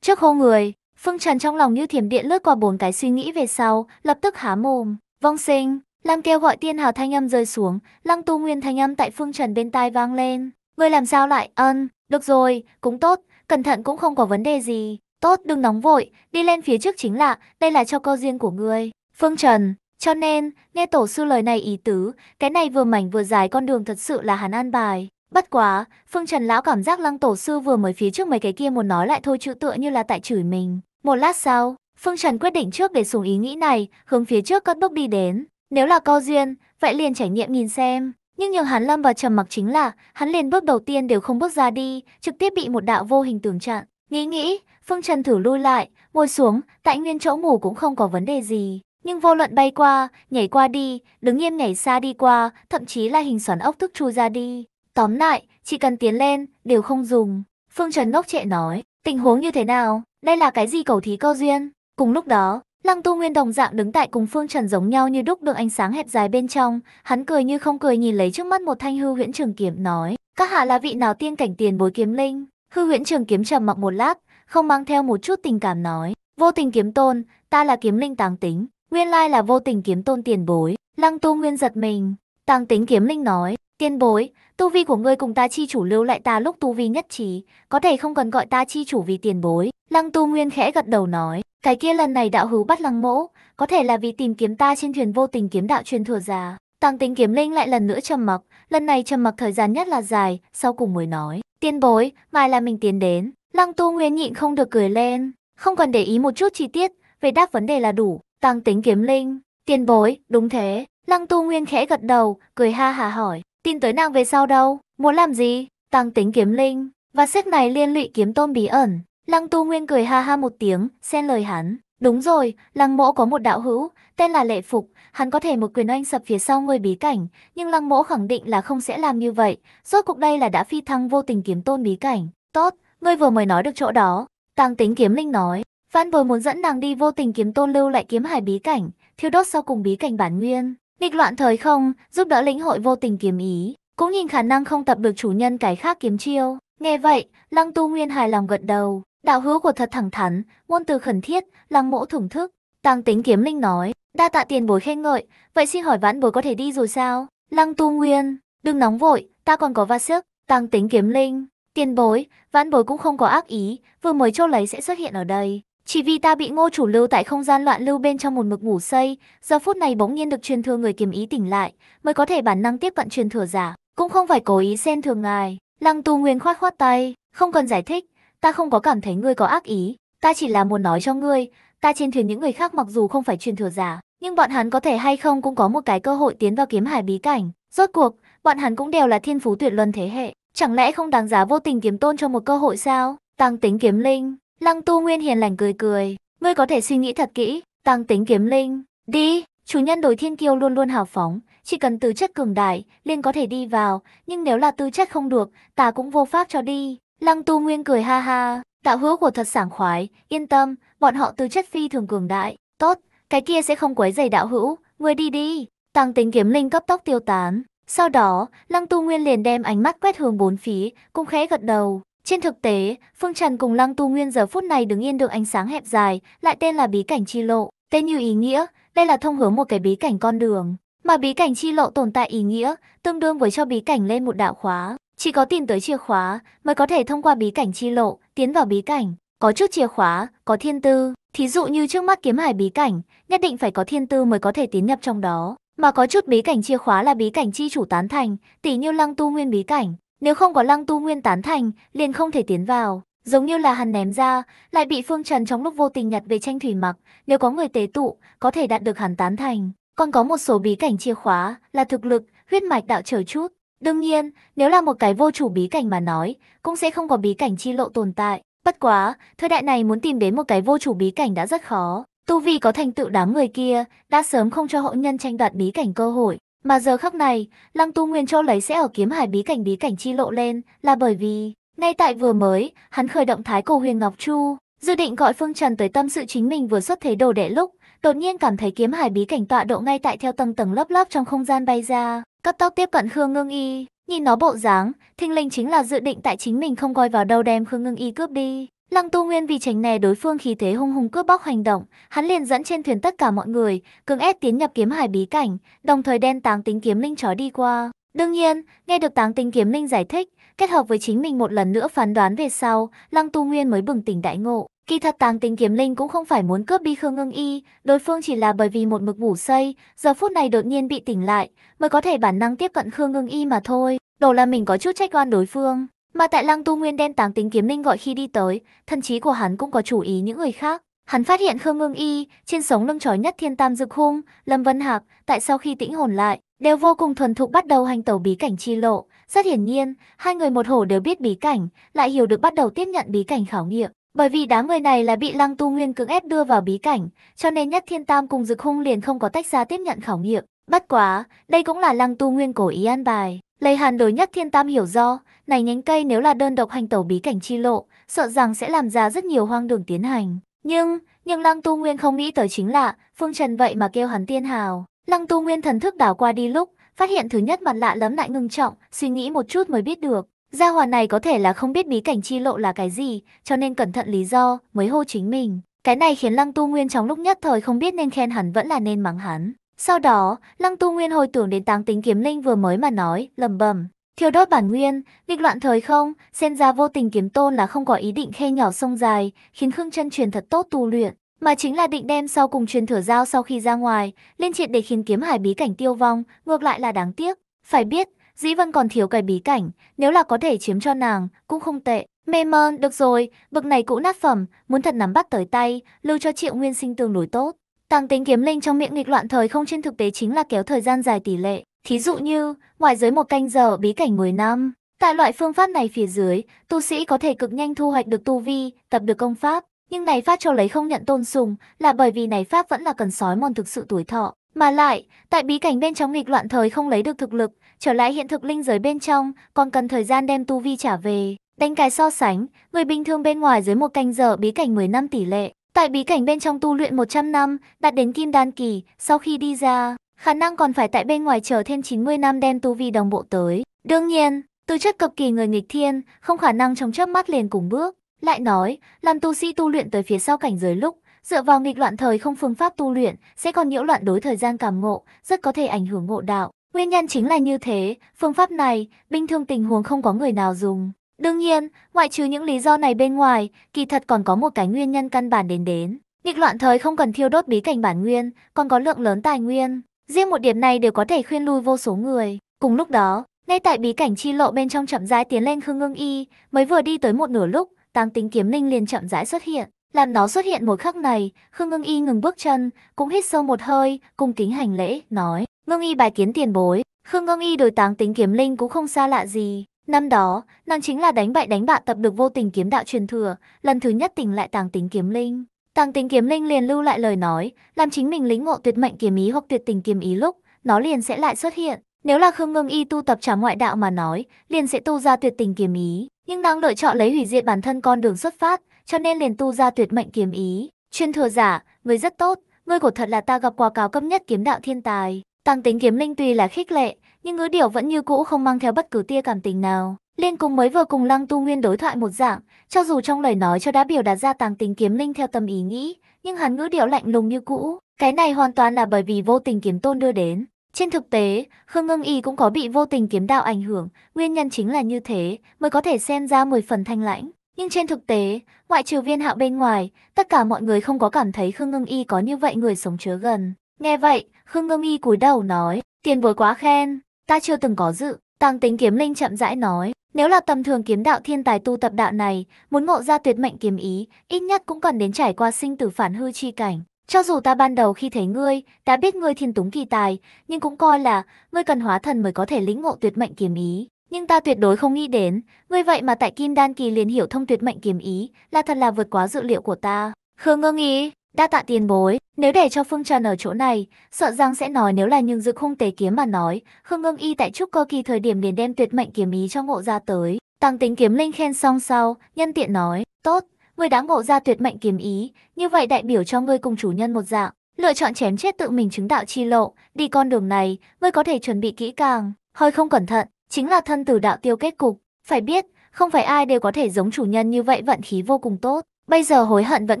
trước hô người. Phương Trần trong lòng như thiểm điện lướt qua bốn cái suy nghĩ về sau, lập tức há mồm. Vong sinh, Lam kêu gọi tiên hào thanh âm rơi xuống, lăng tu nguyên thanh âm tại Phương Trần bên tai vang lên. Ngươi làm sao lại, ân, được rồi, cũng tốt, cẩn thận cũng không có vấn đề gì. Tốt, đừng nóng vội, đi lên phía trước chính là, đây là cho câu riêng của ngươi. Phương Trần, cho nên, nghe tổ sư lời này ý tứ, cái này vừa mảnh vừa dài con đường thật sự là hắn an bài. Bất quá, Phương Trần Lão cảm giác lăng tổ sư vừa mới phía trước mấy cái kia muốn nói lại thôi chữ tựa như là tại chửi mình. Một lát sau, Phương Trần quyết định trước để xuống ý nghĩ này, hướng phía trước cất bước đi đến. Nếu là co duyên, vậy liền trải nghiệm nhìn xem. Nhưng nhường hắn lâm vào trầm mặc chính là, hắn liền bước đầu tiên đều không bước ra đi, trực tiếp bị một đạo vô hình tường chặn. Nghĩ nghĩ, Phương Trần thử lui lại, ngồi xuống, tại nguyên chỗ ngủ cũng không có vấn đề gì. Nhưng vô luận bay qua, nhảy qua đi, đứng im nhảy xa đi qua, thậm chí là hình xoắn ốc thức chui ra đi. Tóm lại, chỉ cần tiến lên, đều không dùng. Phương Trần ngốc trệ nói, tình huống như thế nào? Đây là cái gì cầu thí cơ duyên? Cùng lúc đó, Lăng Tu Nguyên đồng dạng đứng tại cùng Phương Trần giống nhau như đúc được ánh sáng hẹp dài bên trong, hắn cười như không cười nhìn lấy trước mắt một thanh hư huyễn trường kiếm nói, các hạ là vị nào tiên cảnh tiền bối kiếm linh? Hư huyễn trường kiếm trầm mặc một lát, không mang theo một chút tình cảm nói, vô tình kiếm tôn, ta là kiếm linh táng tính, Nguyên lai là vô tình kiếm tôn tiền bối, lăng tu nguyên giật mình. Tăng tính kiếm linh nói, tiền bối, tu vi của ngươi cùng ta chi chủ lưu lại ta lúc tu vi nhất trí, có thể không cần gọi ta chi chủ vì tiền bối. Lăng tu nguyên khẽ gật đầu nói, cái kia lần này đạo hữu bắt lăng mỗ, có thể là vì tìm kiếm ta trên thuyền vô tình kiếm đạo truyền thừa già. Tăng tính kiếm linh lại lần nữa trầm mặc, lần này trầm mặc thời gian nhất là dài, sau cùng mới nói, tiền bối, mai là mình tiến đến. Lăng tu nguyên nhịn không được cười lên, không cần để ý một chút chi tiết, về đáp vấn đề là đủ, Tăng tính kiếm linh, tiền bối, đúng thế. Lăng tu nguyên khẽ gật đầu, cười ha hà hỏi, tin tới nàng về sau đâu, muốn làm gì? Tăng tính kiếm linh, và xếp này liên lụy kiếm tôn bí ẩn. Lăng tu nguyên cười ha ha một tiếng, xen lời hắn. Đúng rồi, lăng mỗ có một đạo hữu, tên là lệ phục, hắn có thể một quyền oanh sập phía sau ngôi bí cảnh, nhưng lăng mỗ khẳng định là không sẽ làm như vậy, rốt cục đây là đã phi thăng vô tình kiếm tôn bí cảnh. Tốt, ngươi vừa mới nói được chỗ đó, tăng tính kiếm linh nói, Van Bồi muốn dẫn nàng đi vô tình kiếm tôn lưu lại kiếm hải bí cảnh, thiêu đốt sau cùng bí cảnh bản nguyên, nghịch loạn thời không, giúp đỡ lĩnh hội vô tình kiếm ý, cũng nhìn khả năng không tập được chủ nhân cái khác kiếm chiêu. Nghe vậy, Lăng Tu Nguyên hài lòng gật đầu, đạo hữu của thật thẳng thắn, ngôn từ khẩn thiết, Lăng Mỗ thưởng thức. Tăng Tính Kiếm Linh nói, đa tạ tiền bối khen ngợi, vậy xin hỏi vãn bồi có thể đi rồi sao? Lăng Tu Nguyên, đừng nóng vội, ta còn có va sức. Tăng Tính Kiếm Linh, tiền bối, vãn bồi cũng không có ác ý, vừa mới chô lấy sẽ xuất hiện ở đây. Chỉ vì ta bị ngô chủ lưu tại không gian loạn lưu bên trong một mực ngủ say, giờ phút này bỗng nhiên được truyền thừa người kiềm ý tỉnh lại, mới có thể bản năng tiếp cận truyền thừa giả, cũng không phải cố ý xen thường ngài. Lăng tu nguyên khoát khoát tay, không cần giải thích, ta không có cảm thấy ngươi có ác ý, ta chỉ là muốn nói cho ngươi, ta trên thuyền những người khác mặc dù không phải truyền thừa giả, nhưng bọn hắn có thể hay không cũng có một cái cơ hội tiến vào kiếm hải bí cảnh. Rốt cuộc, bọn hắn cũng đều là thiên phú tuyệt luân thế hệ, chẳng lẽ không đáng giá vô tình kiếm tôn cho một cơ hội sao? Tăng tính kiếm linh, Lăng Tu Nguyên hiền lành cười cười, ngươi có thể suy nghĩ thật kỹ, tăng tính kiếm linh, đi, chủ nhân đối thiên kiêu luôn luôn hào phóng, chỉ cần tư chất cường đại, liền có thể đi vào, nhưng nếu là tư chất không được, ta cũng vô pháp cho đi. Lăng Tu Nguyên cười ha ha, tạo hứa của thật sảng khoái, yên tâm, bọn họ tư chất phi thường cường đại, tốt, cái kia sẽ không quấy giày đạo hữu, ngươi đi đi. Tăng tính kiếm linh cấp tốc tiêu tán, sau đó, Lăng Tu Nguyên liền đem ánh mắt quét hướng bốn phía, cũng khẽ gật đầu. Trên thực tế, Phương Trần cùng Lăng Tu Nguyên giờ phút này đứng yên được ánh sáng hẹp dài, lại tên là bí cảnh chi lộ. Tên như ý nghĩa, đây là thông hướng một cái bí cảnh con đường. Mà bí cảnh chi lộ tồn tại ý nghĩa, tương đương với cho bí cảnh lên một đạo khóa. Chỉ có tìm tới chìa khóa, mới có thể thông qua bí cảnh chi lộ, tiến vào bí cảnh. Có chút chìa khóa, có thiên tư. Thí dụ như trước mắt kiếm hải bí cảnh, nhất định phải có thiên tư mới có thể tiến nhập trong đó. Mà có chút bí cảnh chìa khóa là bí cảnh chi chủ tán thành, tỷ như lăng tu nguyên bí cảnh, nếu không có lăng tu nguyên tán thành, liền không thể tiến vào. Giống như là hắn ném ra, lại bị Phương Trần trong lúc vô tình nhặt về tranh thủy mặc, nếu có người tế tụ, có thể đạt được hắn tán thành. Còn có một số bí cảnh chìa khóa là thực lực, huyết mạch đạo trở chút. Đương nhiên, nếu là một cái vô chủ bí cảnh mà nói, cũng sẽ không có bí cảnh chi lộ tồn tại. Bất quá, thời đại này muốn tìm đến một cái vô chủ bí cảnh đã rất khó. Tu vi có thành tựu đám người kia, đã sớm không cho hậu nhân tranh đoạt bí cảnh cơ hội. Mà giờ khắc này, Lăng Tu Nguyên cho lấy sẽ ở kiếm hải bí cảnh bí cảnh chi lộ lên là bởi vì, ngay tại vừa mới, hắn khởi động thái cổ huyền Ngọc Chu, dự định gọi Phương Trần tới tâm sự chính mình vừa xuất thế đồ đệ lúc, đột nhiên cảm thấy kiếm hải bí cảnh tọa độ ngay tại theo tầng tầng lớp lớp trong không gian bay ra, cấp tốc tiếp cận Khương Ngưng Y, nhìn nó bộ dáng, thinh linh chính là dự định tại chính mình không coi vào đâu đem Khương Ngưng Y cướp đi, Lăng Tu Nguyên vì tránh né đối phương khí thế hung hùng cướp bóc hành động, hắn liền dẫn trên thuyền tất cả mọi người, cường ép tiến nhập kiếm hải bí cảnh, đồng thời đen táng tính kiếm linh chó đi qua. Đương nhiên, nghe được táng tính kiếm linh giải thích, kết hợp với chính mình một lần nữa phán đoán về sau, Lăng Tu Nguyên mới bừng tỉnh đại ngộ. Kỳ thật táng tính kiếm linh cũng không phải muốn cướp đi Khương Ngưng Y, đối phương chỉ là bởi vì một mực ngủ say, giờ phút này đột nhiên bị tỉnh lại, mới có thể bản năng tiếp cận Khương Ngưng Y mà thôi. Đồ là mình có chút trách oan đối phương. Mà tại Lăng Tu Nguyên đen táng tính kiếm linh gọi khi đi tới, thần trí của hắn cũng có chủ ý những người khác. Hắn phát hiện Khương Ngưng Y, trên sống lưng chói nhất Thiên Tam Dực Hung, Lâm Vân Hạc, tại sau khi tĩnh hồn lại, đều vô cùng thuần thục bắt đầu hành tẩu bí cảnh chi lộ. Rất hiển nhiên, hai người một hổ đều biết bí cảnh, lại hiểu được bắt đầu tiếp nhận bí cảnh khảo nghiệm. Bởi vì đám người này là bị Lăng Tu Nguyên cưỡng ép đưa vào bí cảnh, cho nên Nhất Thiên Tam cùng Dực Hung liền không có tách ra tiếp nhận khảo nghiệm. Bất quá, đây cũng là Lăng Tu Nguyên cổ ý an bài. Lấy Hàn đối nhắc Thiên Tam hiểu do, này nhánh cây nếu là đơn độc hành tẩu bí cảnh chi lộ, sợ rằng sẽ làm ra rất nhiều hoang đường tiến hành. Nhưng, nhưng Lăng Tu Nguyên không nghĩ tới chính là, Phương Trần vậy mà kêu hắn tiên hào. Lăng Tu Nguyên thần thức đảo qua đi lúc, phát hiện thứ nhất mặt lạ lắm lại ngưng trọng, suy nghĩ một chút mới biết được. Gia hòa này có thể là không biết bí cảnh chi lộ là cái gì, cho nên cẩn thận lý do mới hô chính mình. Cái này khiến Lăng Tu Nguyên trong lúc nhất thời không biết nên khen hắn vẫn là nên mắng hắn. Sau đó, Lăng Tu Nguyên hồi tưởng đến táng tính kiếm linh vừa mới mà nói, lầm bầm. Thiêu đốt bản nguyên, nghịch loạn thời không, xem ra vô tình kiếm tôn là không có ý định khe nhỏ sông dài, khiến Khương chân truyền thật tốt tu luyện, mà chính là định đem sau cùng truyền thừa giao sau khi ra ngoài, liên triệt để khiến kiếm hải bí cảnh tiêu vong, ngược lại là đáng tiếc. Phải biết, Dĩ Vân còn thiếu cái bí cảnh, nếu là có thể chiếm cho nàng, cũng không tệ. Mê mơn, được rồi, bực này cũ nát phẩm, muốn thật nắm bắt tới tay, lưu cho triệu nguyên sinh tương đối tốt tăng tính kiếm linh trong miệng nghịch loạn thời không trên thực tế chính là kéo thời gian dài tỷ lệ. Thí dụ như, ngoài dưới một canh giờ bí cảnh 10 năm. Tại loại phương pháp này phía dưới, tu sĩ có thể cực nhanh thu hoạch được tu vi, tập được công pháp. Nhưng này pháp cho lấy không nhận tôn sùng là bởi vì này pháp vẫn là cần sói mòn thực sự tuổi thọ. Mà lại, tại bí cảnh bên trong nghịch loạn thời không lấy được thực lực, trở lại hiện thực linh giới bên trong, còn cần thời gian đem tu vi trả về. Đánh cái so sánh, người bình thường bên ngoài dưới một canh giờ bí cảnh 10 năm tỷ lệ, Tại bí cảnh bên trong tu luyện 100 năm, đạt đến kim đan kỳ, sau khi đi ra, khả năng còn phải tại bên ngoài chờ thêm 90 năm đem tu vi đồng bộ tới. Đương nhiên, tư chất cực kỳ người nghịch thiên, không khả năng trong chớp mắt liền cùng bước. Lại nói, làm tu sĩ tu luyện tới phía sau cảnh giới lúc, dựa vào nghịch loạn thời không phương pháp tu luyện, sẽ còn nhiễu loạn đối thời gian cảm ngộ, rất có thể ảnh hưởng ngộ đạo. Nguyên nhân chính là như thế, phương pháp này, bình thường tình huống không có người nào dùng. Đương nhiên, ngoại trừ những lý do này bên ngoài, kỳ thật còn có một cái nguyên nhân căn bản đến đến. Nghịch loạn thời không cần thiêu đốt bí cảnh bản nguyên, còn có lượng lớn tài nguyên. Riêng một điểm này đều có thể khuyên lui vô số người. Cùng lúc đó, ngay tại bí cảnh chi lộ bên trong chậm rãi tiến lên Khương Ngưng Y, mới vừa đi tới một nửa lúc, tăng tính kiếm linh liền chậm rãi xuất hiện. Làm nó xuất hiện một khắc này, Khương Ngưng Y ngừng bước chân, cũng hít sâu một hơi, cùng kính hành lễ, nói. Ngưng Y bài kiến tiền bối, Khương Ngưng Y đối táng tính kiếm linh cũng không xa lạ gì. Năm đó, nàng chính là đánh bại đánh bại tập được vô tình kiếm đạo truyền thừa, lần thứ nhất tình lại tàng tính kiếm linh. Tàng tính kiếm linh liền lưu lại lời nói, làm chính mình lĩnh ngộ tuyệt mệnh kiếm ý hoặc tuyệt tình kiếm ý lúc, nó liền sẽ lại xuất hiện. Nếu là Khương Ngưng Y tu tập trả ngoại đạo mà nói, liền sẽ tu ra tuyệt tình kiếm ý, nhưng nàng lựa chọn lấy hủy diệt bản thân con đường xuất phát, cho nên liền tu ra tuyệt mệnh kiếm ý. truyền thừa giả, người rất tốt, ngươi của thật là ta gặp qua cao cấp nhất kiếm đạo thiên tài. tàng tính kiếm linh tuy là khích lệ, nhưng ngữ điệu vẫn như cũ không mang theo bất cứ tia cảm tình nào. Liên cùng mới vừa cùng Lăng Tu Nguyên đối thoại một dạng, cho dù trong lời nói cho đã biểu đạt ra tàng tình kiếm linh theo tâm ý nghĩ, nhưng hắn ngữ điệu lạnh lùng như cũ. Cái này hoàn toàn là bởi vì vô tình kiếm tôn đưa đến. Trên thực tế, Khương Ngưng Y cũng có bị vô tình kiếm đạo ảnh hưởng, nguyên nhân chính là như thế mới có thể xen ra 10 phần thanh lãnh. Nhưng trên thực tế, ngoại trừ viên hạo bên ngoài, tất cả mọi người không có cảm thấy Khương Ngưng Y có như vậy người sống chứa gần. Nghe vậy, Khương Ngưng Y cúi đầu nói, tiền bối quá khen ta chưa từng có dự. Tăng tính kiếm linh chậm rãi nói, nếu là tầm thường kiếm đạo thiên tài tu tập đạo này, muốn ngộ ra tuyệt mệnh kiếm ý, ít nhất cũng cần đến trải qua sinh tử phản hư chi cảnh. Cho dù ta ban đầu khi thấy ngươi, đã biết ngươi thiên túng kỳ tài, nhưng cũng coi là ngươi cần hóa thần mới có thể lĩnh ngộ tuyệt mệnh kiếm ý. Nhưng ta tuyệt đối không nghĩ đến, ngươi vậy mà tại kim đan kỳ liền hiểu thông tuyệt mệnh kiếm ý, là thật là vượt quá dự liệu của ta. Khương ngưng ý, Đa tạ tiền bối, nếu để cho Phương Trần ở chỗ này, sợ rằng sẽ nói nếu là nhưng dự không tế kiếm mà nói, Khương Ngưng Y tại trúc cơ kỳ thời điểm liền đem tuyệt mệnh kiếm ý cho ngộ ra tới. Tăng tính kiếm linh khen xong sau, nhân tiện nói, tốt, người đã ngộ ra tuyệt mệnh kiếm ý, như vậy đại biểu cho ngươi cùng chủ nhân một dạng, lựa chọn chém chết tự mình chứng đạo chi lộ, đi con đường này, ngươi có thể chuẩn bị kỹ càng, hơi không cẩn thận, chính là thân tử đạo tiêu kết cục, phải biết, không phải ai đều có thể giống chủ nhân như vậy vận khí vô cùng tốt, bây giờ hối hận vẫn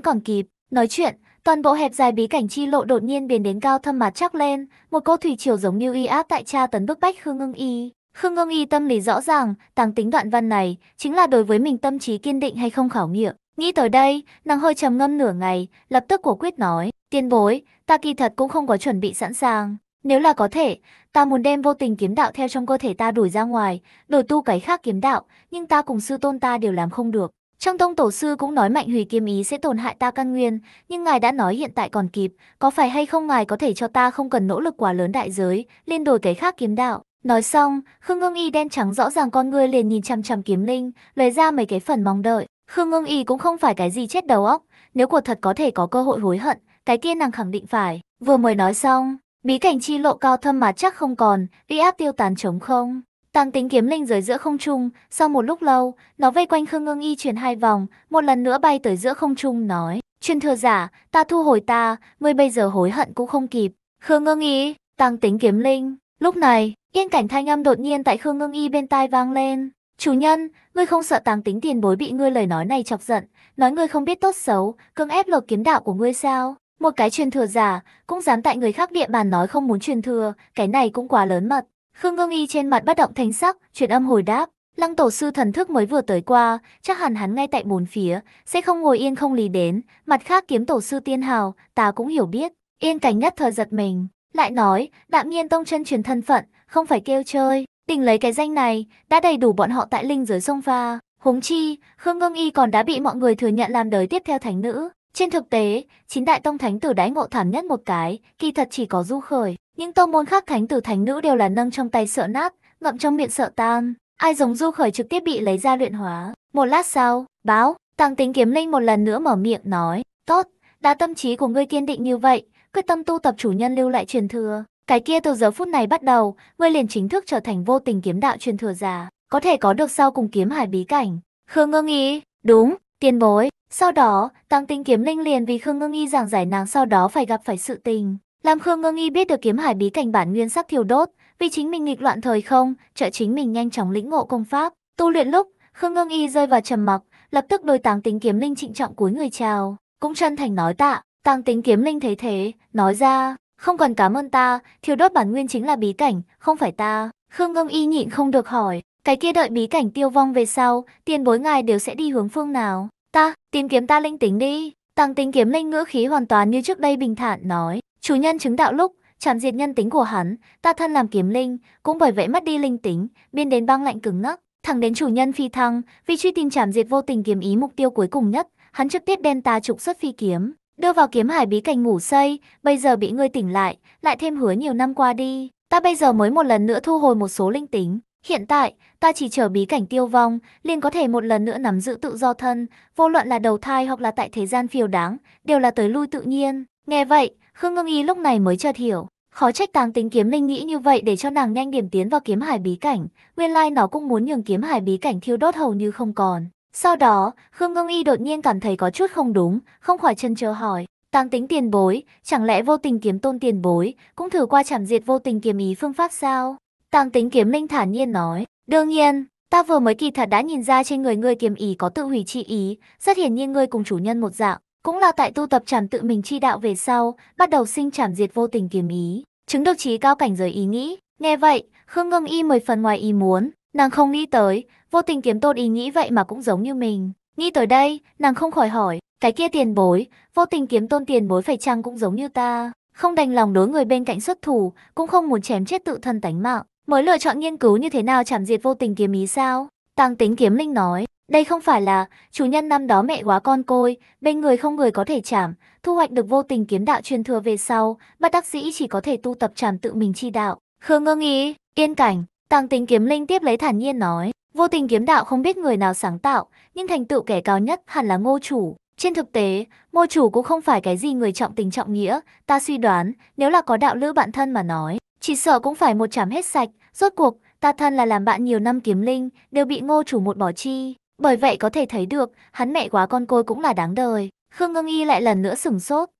còn kịp. Nói chuyện, toàn bộ hẹp dài bí cảnh chi lộ đột nhiên biến đến cao thâm mà chắc lên, một cô thủy triều giống như y áp tại cha tấn bức bách Khương Ngưng Y. Khương Ngưng Y tâm lý rõ ràng, tàng tính đoạn văn này chính là đối với mình tâm trí kiên định hay không khảo nghiệm. Nghĩ tới đây, nàng hơi trầm ngâm nửa ngày, lập tức cổ quyết nói, tiên bối, ta kỳ thật cũng không có chuẩn bị sẵn sàng. Nếu là có thể, ta muốn đem vô tình kiếm đạo theo trong cơ thể ta đuổi ra ngoài, đổi tu cái khác kiếm đạo, nhưng ta cùng sư tôn ta đều làm không được. Trong tông tổ sư cũng nói mạnh hủy kiếm ý sẽ tổn hại ta căn nguyên, nhưng ngài đã nói hiện tại còn kịp, có phải hay không ngài có thể cho ta không cần nỗ lực quá lớn đại giới, lên đổi cái khác kiếm đạo. Nói xong, Khương Ngưng Y đen trắng rõ ràng con ngươi liền nhìn chằm chằm kiếm linh, lấy ra mấy cái phần mong đợi. Khương Ngưng Y cũng không phải cái gì chết đầu óc, nếu quả thật có thể có cơ hội hối hận, cái kia nàng khẳng định phải. Vừa mới nói xong, bí cảnh chi lộ cao thâm mà chắc không còn, uy áp tiêu tán trống không. Tàng tính kiếm linh rời giữa không trung, sau một lúc lâu, nó vây quanh Khương Ngưng Y chuyển hai vòng, một lần nữa bay tới giữa không trung nói. Truyền thừa giả, ta thu hồi ta, ngươi bây giờ hối hận cũng không kịp. Khương Ngưng Y, tàng tính kiếm linh. Lúc này, yên cảnh thanh âm đột nhiên tại Khương Ngưng Y bên tai vang lên. Chủ nhân, ngươi không sợ tàng tính tiền bối bị ngươi lời nói này chọc giận, nói ngươi không biết tốt xấu, cưỡng ép lột kiếm đạo của ngươi sao? Một cái truyền thừa giả, cũng dám tại người khác địa bàn nói không muốn truyền thừa, cái này cũng quá lớn mật. Khương Ngưng Y trên mặt bất động thanh sắc, truyền âm hồi đáp. Lăng tổ sư thần thức mới vừa tới qua, chắc hẳn hắn ngay tại bốn phía, sẽ không ngồi yên không lý đến. Mặt khác kiếm tổ sư tiên hào, ta cũng hiểu biết. Yên cảnh nhất thời giật mình, lại nói, đạm nhiên tông chân truyền thân phận, không phải kêu chơi. Tình lấy cái danh này, đã đầy đủ bọn họ tại linh giới sông pha. Huống chi, Khương Ngưng Y còn đã bị mọi người thừa nhận làm đời tiếp theo thánh nữ. Trên thực tế, chín đại tông thánh tử đáy ngộ thảm nhất một cái, kỳ thật chỉ có du khởi. Những tông môn khác thánh tử thánh nữ đều là nâng trong tay sợ nát, ngậm trong miệng sợ tan. Ai giống du khởi trực tiếp bị lấy ra luyện hóa. Một lát sau, báo, tăng tính kiếm linh một lần nữa mở miệng nói. Tốt, đã tâm trí của ngươi kiên định như vậy, quyết tâm tu tập chủ nhân lưu lại truyền thừa. Cái kia từ giờ phút này bắt đầu, ngươi liền chính thức trở thành vô tình kiếm đạo truyền thừa giả. Có thể có được sau cùng kiếm hải bí cảnh. Khương ngưng ý, đúng, tiền bối. Sau đó, tăng tinh kiếm linh liền vì Khương ngưng y giảng giải nàng sau đó phải gặp phải sự tình. Lam Khương ngơ nghi biết được kiếm hải bí cảnh bản nguyên sắc thiêu đốt, vì chính mình nghịch loạn thời không, trợ chính mình nhanh chóng lĩnh ngộ công pháp. Tu luyện lúc, Khương Ngưng Y rơi vào trầm mặc, lập tức đôi Tàng Tính Kiếm Linh trịnh trọng cúi người chào, cũng chân thành nói tạ. Tàng Tính Kiếm Linh thấy thế, nói ra, không cần cảm ơn ta, thiêu đốt bản nguyên chính là bí cảnh, không phải ta. Khương Ngưng Y nhịn không được hỏi, cái kia đợi bí cảnh tiêu vong về sau, tiền bối ngài đều sẽ đi hướng phương nào? Ta, tìm kiếm ta linh tính đi. Tàng Tính Kiếm Linh ngữ khí hoàn toàn như trước đây bình thản nói, Chủ nhân chứng đạo lúc, chạm diệt nhân tính của hắn, ta thân làm kiếm linh, cũng bởi vậy mất đi linh tính, biên đến băng lạnh cứng ngắc. Thẳng đến chủ nhân phi thăng, vì truy tìm chạm diệt vô tình kiếm ý mục tiêu cuối cùng nhất, hắn trực tiếp đem ta trục xuất phi kiếm, đưa vào kiếm hải bí cảnh ngủ say, bây giờ bị ngươi tỉnh lại, lại thêm hứa nhiều năm qua đi, ta bây giờ mới một lần nữa thu hồi một số linh tính. Hiện tại, ta chỉ chờ bí cảnh tiêu vong, liền có thể một lần nữa nắm giữ tự do thân, vô luận là đầu thai hoặc là tại thế gian phiêu đáng, đều là tới lui tự nhiên. Nghe vậy, Khương Ngưng Y lúc này mới chợt hiểu, khó trách Táng Tính Kiếm Linh nghĩ như vậy để cho nàng nhanh điểm tiến vào kiếm hải bí cảnh, nguyên lai nó cũng muốn nhường kiếm hải bí cảnh thiêu đốt hầu như không còn. Sau đó, Khương Ngưng Y đột nhiên cảm thấy có chút không đúng, không khỏi chân chờ hỏi, Tàng tính tiền bối, chẳng lẽ vô tình kiếm tôn tiền bối, cũng thử qua chảm diệt vô tình kiếm ý phương pháp sao? Tàng tính kiếm linh thản nhiên nói, đương nhiên, ta vừa mới kỳ thật đã nhìn ra trên người ngươi kiếm ý có tự hủy chi ý, rất hiển nhiên ngươi cùng chủ nhân một dạng, cũng là tại tu tập trảm tự mình chi đạo về sau, bắt đầu sinh trảm diệt vô tình kiếm ý, chứng được trí cao cảnh giới ý nghĩ. Nghe vậy, Khương Ngưng Y mười phần ngoài ý muốn, nàng không nghĩ tới, vô tình kiếm tôn ý nghĩ vậy mà cũng giống như mình. Nghĩ tới đây, nàng không khỏi hỏi, cái kia tiền bối, vô tình kiếm tôn tiền bối phải chăng cũng giống như ta, không đành lòng đối người bên cạnh xuất thủ, cũng không muốn chém chết tự thân tánh mạng, mới lựa chọn nghiên cứu như thế nào chảm diệt vô tình kiếm ý sao? Tăng tính kiếm linh nói, đây không phải là chủ nhân năm đó mẹ quá con côi, bên người không người có thể chảm, thu hoạch được vô tình kiếm đạo truyền thừa về sau, bất đắc dĩ chỉ có thể tu tập chảm tự mình chi đạo. Khương ngơ nghĩ, yên cảnh, tàng tình kiếm linh tiếp lấy thản nhiên nói, vô tình kiếm đạo không biết người nào sáng tạo, nhưng thành tựu kẻ cao nhất hẳn là ngô chủ. Trên thực tế, ngô chủ cũng không phải cái gì người trọng tình trọng nghĩa, ta suy đoán, nếu là có đạo lữ bạn thân mà nói, chỉ sợ cũng phải một chảm hết sạch, rốt cuộc, ta thân là làm bạn nhiều năm kiếm linh, đều bị ngô chủ một bỏ chi. Bởi vậy có thể thấy được, hắn mẹ quá con côi cũng là đáng đời. Khương Ngưng Y lại lần nữa sửng sốt,